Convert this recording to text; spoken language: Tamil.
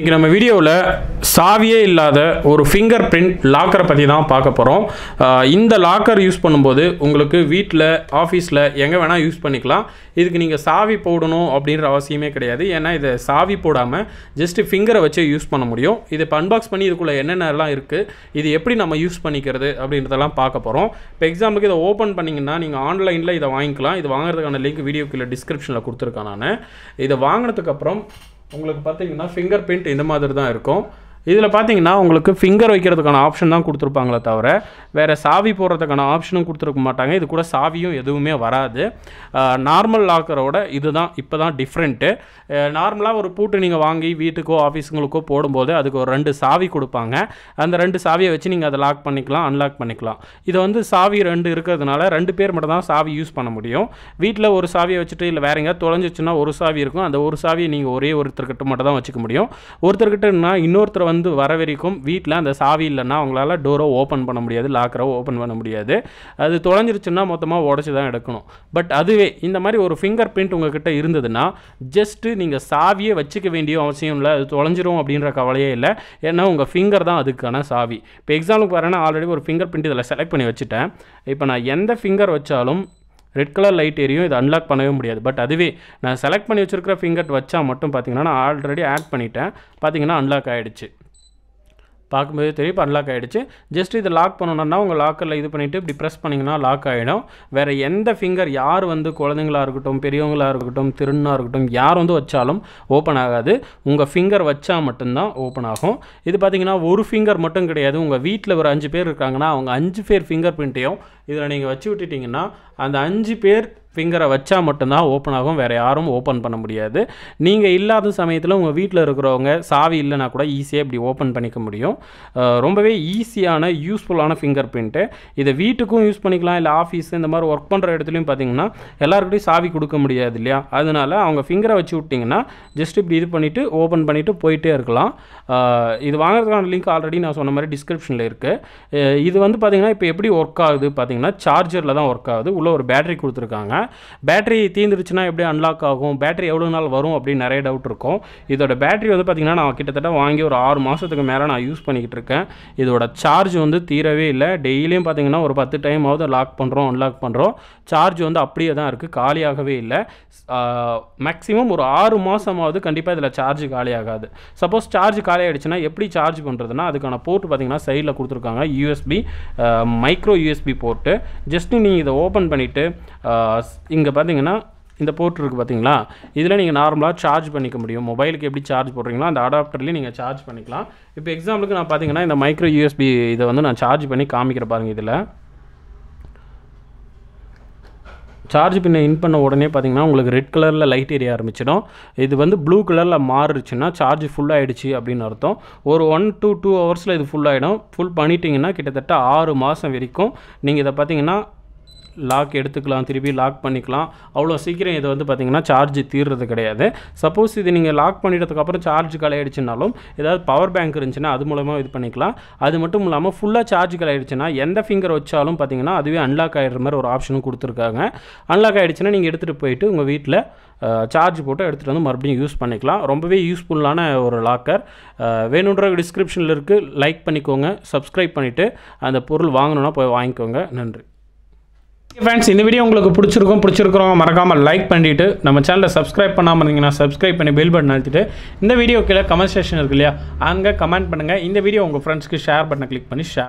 இன்றைக்கி நம்ம வீடியோவில் சாவியே இல்லாத ஒரு ஃபிங்கர் பிரிண்ட் லாக்கரை பற்றி தான் பார்க்க போகிறோம் இந்த லாக்கர் யூஸ் பண்ணும்போது உங்களுக்கு வீட்டில் ஆஃபீஸில் எங்கே வேணால் யூஸ் பண்ணிக்கலாம் இதுக்கு நீங்கள் சாவி போடணும் அப்படின்ற அவசியமே கிடையாது ஏன்னா இதை சாவி போடாமல் ஜஸ்ட்டு ஃபிங்கரை வச்சு யூஸ் பண்ண முடியும் இது இப்போ அன்பாக்ஸ் பண்ணி இதுக்குள்ளே என்னென்னலாம் இருக்குது இது எப்படி நம்ம யூஸ் பண்ணிக்கிறது அப்படின்றதெல்லாம் பார்க்க போகிறோம் இப்போ எக்ஸாம்பிளுக்கு இதை ஓப்பன் பண்ணிங்கன்னா நீங்கள் ஆன்லைனில் இதை வாங்கிக்கலாம் இது வாங்குறதுக்கான லிங்க் வீடியோக்குள்ளே டிஸ்கிரிப்ஷனில் கொடுத்துருக்கேன் நான் இதை வாங்கினதுக்கப்புறம் உங்களுக்கு பார்த்தீங்கன்னா ஃபிங்கர் பிரிண்ட் இந்த மாதிரி தான் இருக்கும் இதில் பார்த்தீங்கன்னா உங்களுக்கு ஃபிங்கர் வைக்கிறதுக்கான ஆப்ஷன் தான் கொடுத்துருப்பாங்களே தவிர வேறு சாவி போடுறதுக்கான ஆப்ஷனும் கொடுத்துருக்க மாட்டாங்க இது கூட சாவியும் எதுவுமே வராது நார்மல் லாக்கரோட இதுதான் இப்போ தான் டிஃப்ரெண்ட்டு நார்மலாக ஒரு பூட்டு நீங்கள் வாங்கி வீட்டுக்கோ ஆஃபீஸுங்களுக்கோ போடும்போது அதுக்கு ஒரு ரெண்டு சாவி கொடுப்பாங்க அந்த ரெண்டு சாவியை வச்சு நீங்கள் அதை லாக் பண்ணிக்கலாம் அன்லாக் பண்ணிக்கலாம் இதை வந்து சாவி ரெண்டு இருக்கிறதுனால ரெண்டு பேர் மட்டும் தான் சாவி யூஸ் பண்ண முடியும் வீட்டில் ஒரு சாவியை வச்சுட்டு இல்லை வேறு எங்கேயாவது தொலைஞ்சிச்சுன்னா ஒரு சாவி இருக்கும் அந்த ஒரு சாவியை நீங்கள் ஒரே ஒருத்தர்கிட்ட மட்டும் தான் வச்சுக்க முடியும் ஒருத்தர்கிட்டனா இன்னொருத்தர் வந்து வர வரைக்கும் வீட்டில் அந்த சாவி இல்லைன்னா அவங்களால டோரோ ஓப்பன் பண்ண முடியாது லாக்கரோ ஓப்பன் பண்ண முடியாது அது தொலைஞ்சிருச்சுன்னா மொத்தமாக உடச்சி தான் எடுக்கணும் பட் அதுவே இந்த மாதிரி ஒரு ஃபிங்கர் பிரிண்ட் உங்ககிட்ட இருந்ததுன்னா ஜஸ்ட்டு நீங்கள் சாவியே வச்சுக்க வேண்டிய அவசியம் இல்லை அது தொலைஞ்சிரும் அப்படின்ற கவலையே இல்லை ஏன்னா உங்கள் ஃபிங்கர் தான் அதுக்கான சாவி இப்போ எக்ஸாம்பிளுக்கு பாருன்னா ஆல்ரெடி ஒரு ஃபிங்கர் பிரிண்ட் இதில் செலக்ட் பண்ணி வச்சுட்டேன் இப்போ நான் எந்த ஃபிங்கர் வச்சாலும் ரெட் கலர் லைட் எரியும் இதை அன்லாக் பண்ணவே முடியாது பட் அதுவே நான் செலக்ட் பண்ணி வச்சுருக்கிற ஃபிங்கர் வச்சால் மட்டும் பார்த்தீங்கன்னா நான் ஆல்ரெடி ஆட் பண்ணிட்டேன் பார்த்தீங்கன்னா அன்லாக் ஆகிடுச்சு பார்க்கும்போது தெரியும் அன்லாக் ஆகிடுச்சு ஜஸ்ட் இதை லாக் பண்ணணும்னா உங்கள் லாக்கரில் இது பண்ணிவிட்டு இப்படி ப்ரெஸ் பண்ணிங்கன்னா லாக் ஆகிடும் வேறு எந்த ஃபிங்கர் யார் வந்து குழந்தைங்களாக இருக்கட்டும் பெரியவங்களாக இருக்கட்டும் திருநாக இருக்கட்டும் யார் வந்து வச்சாலும் ஓப்பன் ஆகாது உங்கள் ஃபிங்கர் வச்சால் மட்டும்தான் ஓப்பன் ஆகும் இது பார்த்திங்கன்னா ஒரு ஃபிங்கர் மட்டும் கிடையாது உங்கள் வீட்டில் ஒரு அஞ்சு பேர் இருக்காங்கன்னா அவங்க அஞ்சு பேர் ஃபிங்கர் பிரிண்ட்டையும் இதில் நீங்கள் வச்சு விட்டுட்டிங்கன்னா அந்த அஞ்சு பேர் ஃபிங்கரை வச்சா மட்டும்தான் ஓப்பன் ஆகும் வேறு யாரும் ஓப்பன் பண்ண முடியாது நீங்கள் இல்லாத சமயத்தில் உங்கள் வீட்டில் இருக்கிறவங்க சாவி இல்லைனா கூட ஈஸியாக இப்படி ஓப்பன் பண்ணிக்க முடியும் ரொம்பவே ஈஸியான யூஸ்ஃபுல்லான ஃபிங்கர் பிரிண்ட்டு இதை வீட்டுக்கும் யூஸ் பண்ணிக்கலாம் இல்லை ஆஃபீஸ் இந்த மாதிரி ஒர்க் பண்ணுற இடத்துலையும் பார்த்தீங்கன்னா எல்லாருக்கிட்டையும் சாவி கொடுக்க முடியாது இல்லையா அதனால் அவங்க ஃபிங்கரை வச்சு விட்டிங்கன்னா ஜஸ்ட் இப்படி இது பண்ணிவிட்டு ஓப்பன் பண்ணிவிட்டு போயிட்டே இருக்கலாம் இது வாங்குறதுக்கான லிங்க் ஆல்ரெடி நான் சொன்ன மாதிரி டிஸ்கிரிப்ஷனில் இருக்குது இது வந்து பார்த்திங்கன்னா இப்போ எப்படி ஒர்க் ஆகுது பார்த்திங்கன்னா சார்ஜரில் தான் ஒர்க் ஆகுது உள்ளே ஒரு பேட்டரி கொடுத்துருக்காங்க பேட்டரி தீந்துருச்சுன்னா எப்படி அன்லாக் ஆகும் பேட்டரி எவ்வளோ நாள் வரும் அப்படின்னு நிறைய டவுட் இருக்கும் இதோட பேட்டரி வந்து பார்த்திங்கன்னா நான் கிட்டத்தட்ட வாங்கி ஒரு ஆறு மாதத்துக்கு மேலே நான் யூஸ் பண்ணிக்கிட்டு இருக்கேன் இதோட சார்ஜ் வந்து தீரவே இல்லை டெய்லியும் பார்த்திங்கன்னா ஒரு பத்து டைம் ஆகுது லாக் பண்ணுறோம் அன்லாக் பண்ணுறோம் சார்ஜ் வந்து அப்படியே தான் இருக்குது காலியாகவே இல்லை மேக்ஸிமம் ஒரு ஆறு மாதமாவது கண்டிப்பாக இதில் சார்ஜ் காலியாகாது சப்போஸ் சார்ஜ் காலி எப்படி சார்ஜ் பண்ணுறதுனா அதுக்கான போர்ட் பார்த்திங்கன்னா சைடில் கொடுத்துருக்காங்க USB micro USB port just நீங்கள் இதை ஓப்பன் பண்ணிவிட்டு இங்கே பார்த்தீங்கன்னா இந்த போர்ட் இருக்குது பார்த்தீங்களா இதில் நீங்கள் நார்மலாக சார்ஜ் பண்ணிக்க முடியும் மொபைலுக்கு எப்படி சார்ஜ் போடுறீங்களோ அந்த அடாப்டர்லேயும் நீங்கள் சார்ஜ் பண்ணிக்கலாம் இப்போ எக்ஸாம்பிளுக்கு நான் பார்த்தீங்கன்னா இந்த மைக்ரோ யூஎஸ்பி இதை வந்து நான் சார்ஜ் பண்ணி காமிக்கிற பாருங்கள் இதில் சார்ஜ் பின்னை இன் பண்ண உடனே பார்த்தீங்கன்னா உங்களுக்கு ரெட் கலரில் லைட் ஏரிய ஆரம்பிச்சிடும் இது வந்து ப்ளூ கலரில் மாறிடுச்சுன்னா சார்ஜ் ஃபுல் அப்படின்னு அர்த்தம் ஒரு ஒன் டூ டூ ஹவர்ஸில் இது ஃபுல் ஆகிடும் ஃபுல் பண்ணிட்டீங்கன்னா கிட்டத்தட்ட ஆறு மாதம் வரைக்கும் நீங்கள் இதை பார்த்தீங்கன்னா லாக் எடுத்துக்கலாம் திருப்பி லாக் பண்ணிக்கலாம் அவ்வளோ சீக்கிரம் இதை வந்து பார்த்திங்கன்னா சார்ஜ் தீர்றது கிடையாது சப்போஸ் இது நீங்கள் லாக் பண்ணிட்டதுக்கப்புறம் சார்ஜ் கலையிடுச்சுனாலும் ஏதாவது பவர் பேங்க் இருந்துச்சுன்னா அது மூலமாக இது பண்ணிக்கலாம் அது மட்டும் இல்லாமல் ஃபுல்லாக சார்ஜ் கலையிடுச்சுன்னா எந்த ஃபிங்கர் வச்சாலும் பார்த்திங்கன்னா அதுவே அன்லாக் ஆகிடுற மாதிரி ஒரு ஆப்ஷனும் கொடுத்துருக்காங்க அன்லாக் ஆகிடுச்சுன்னா நீங்கள் எடுத்துகிட்டு போயிட்டு உங்கள் வீட்டில் சார்ஜ் போட்டு எடுத்துகிட்டு வந்து மறுபடியும் யூஸ் பண்ணிக்கலாம் ரொம்பவே யூஸ்ஃபுல்லான ஒரு லாக்கர் வேணுன்ற டிஸ்கிரிப்ஷனில் இருக்குது லைக் பண்ணிக்கோங்க சப்ஸ்கிரைப் பண்ணிவிட்டு அந்த பொருள் வாங்கணுன்னா போய் வாங்கிக்கோங்க நன்றி ஃப்ரெண்ட்ஸ் இந்த வீடியோ உங்களுக்கு பிடிச்சிருக்கும் பிடிச்சிருக்கிறவங்க மறக்காமல் லைக் பண்ணிவிட்டு நம்ம சேனலில் சப்ஸ்கிரைப் பண்ணாமல் இருந்தீங்கன்னா சப்ஸ்கிரைப் பண்ணி பெல் பட்டன் அழுத்திட்டு இந்த வீடியோ கீழே கமெண்ட் செக்ஷன் இருக்கு இல்லையா அங்கே கமெண்ட் பண்ணுங்கள் இந்த வீடியோ உங்கள் ஃப்ரெண்ட்ஸ்க்கு ஷேர் பண்ண கிளிக் பண்ணி ஷேர்